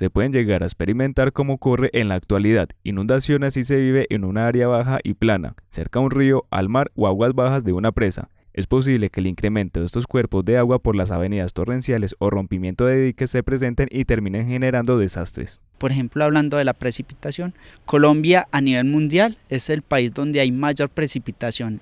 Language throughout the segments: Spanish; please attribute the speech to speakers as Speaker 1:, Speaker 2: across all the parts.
Speaker 1: se pueden llegar a experimentar como ocurre en la actualidad. inundaciones si se vive en una área baja y plana, cerca a un río, al mar o aguas bajas de una presa. Es posible que el incremento de estos cuerpos de agua por las avenidas torrenciales o rompimiento de diques se presenten y terminen generando
Speaker 2: desastres. Por ejemplo, hablando de la precipitación, Colombia a nivel mundial es el país donde hay mayor precipitación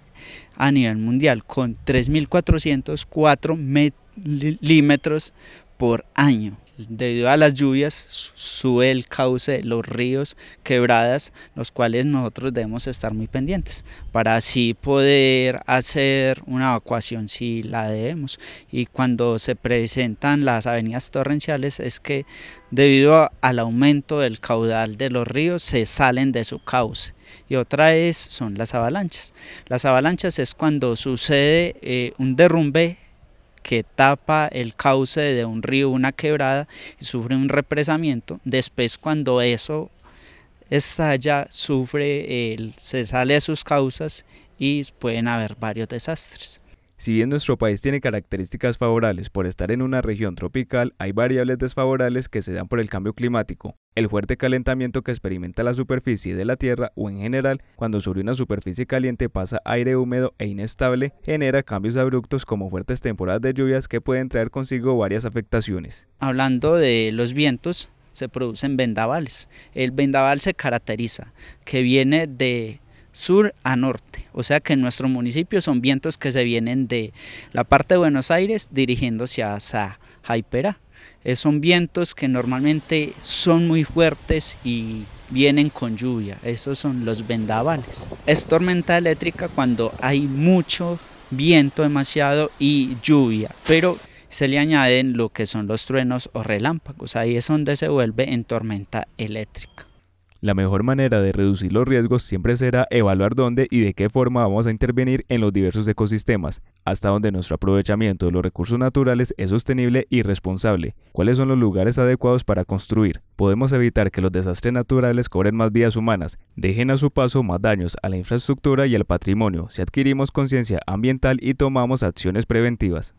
Speaker 2: a nivel mundial, con 3.404 milímetros por año debido a las lluvias sube el cauce, los ríos, quebradas, los cuales nosotros debemos estar muy pendientes para así poder hacer una evacuación si la debemos. Y cuando se presentan las avenidas torrenciales es que debido al aumento del caudal de los ríos se salen de su cauce. Y otra es son las avalanchas. Las avalanchas es cuando sucede eh, un derrumbe que tapa el cauce de un río, una quebrada, y sufre un represamiento. Después cuando eso estalla, sufre, el, se sale de sus causas y pueden haber varios desastres.
Speaker 1: Si bien nuestro país tiene características favorables por estar en una región tropical, hay variables desfavorables que se dan por el cambio climático, el fuerte calentamiento que experimenta la superficie de la Tierra o en general, cuando sobre una superficie caliente pasa aire húmedo e inestable, genera cambios abruptos como fuertes
Speaker 2: temporadas de lluvias que pueden traer consigo varias afectaciones. Hablando de los vientos, se producen vendavales. El vendaval se caracteriza que viene de sur a norte. O sea que en nuestro municipio son vientos que se vienen de la parte de Buenos Aires dirigiéndose hacia Jaipera. Eh, son vientos que normalmente son muy fuertes y vienen con lluvia. Esos son los vendavales. Es tormenta eléctrica cuando hay mucho viento demasiado y lluvia, pero se le añaden lo que son los truenos o relámpagos. Ahí es donde se vuelve en tormenta eléctrica.
Speaker 1: La mejor manera de reducir los riesgos siempre será evaluar dónde y de qué forma vamos a intervenir en los diversos ecosistemas, hasta donde nuestro aprovechamiento de los recursos naturales es sostenible y responsable, cuáles son los lugares adecuados para construir. Podemos evitar que los desastres naturales cobren más vidas humanas, dejen a su paso más daños a la infraestructura y al patrimonio si adquirimos conciencia ambiental y tomamos acciones preventivas.